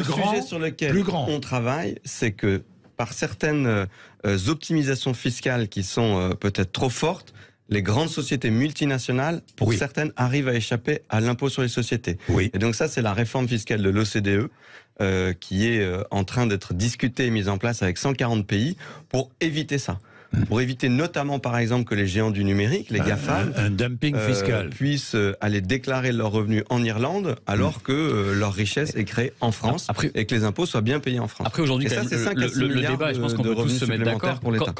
le sujet sur lequel on travaille, c'est que par certaines euh, optimisations fiscales qui sont euh, peut-être trop fortes, les grandes sociétés multinationales, pour certaines, arrivent à échapper à l'impôt sur les sociétés. Oui. Et donc ça, c'est la réforme fiscale de l'OCDE euh, qui est en train d'être discutée et mise en place avec 140 pays pour éviter ça pour éviter notamment, par exemple, que les géants du numérique, les gaFA euh, puissent euh, aller déclarer leurs revenus en Irlande alors mm. que euh, leur richesse est créée en France et que les impôts soient bien payés en France. Après, aujourd'hui, ça, le, le, débat, je pense qu'on peut tous se mettre d'accord. pour l'État.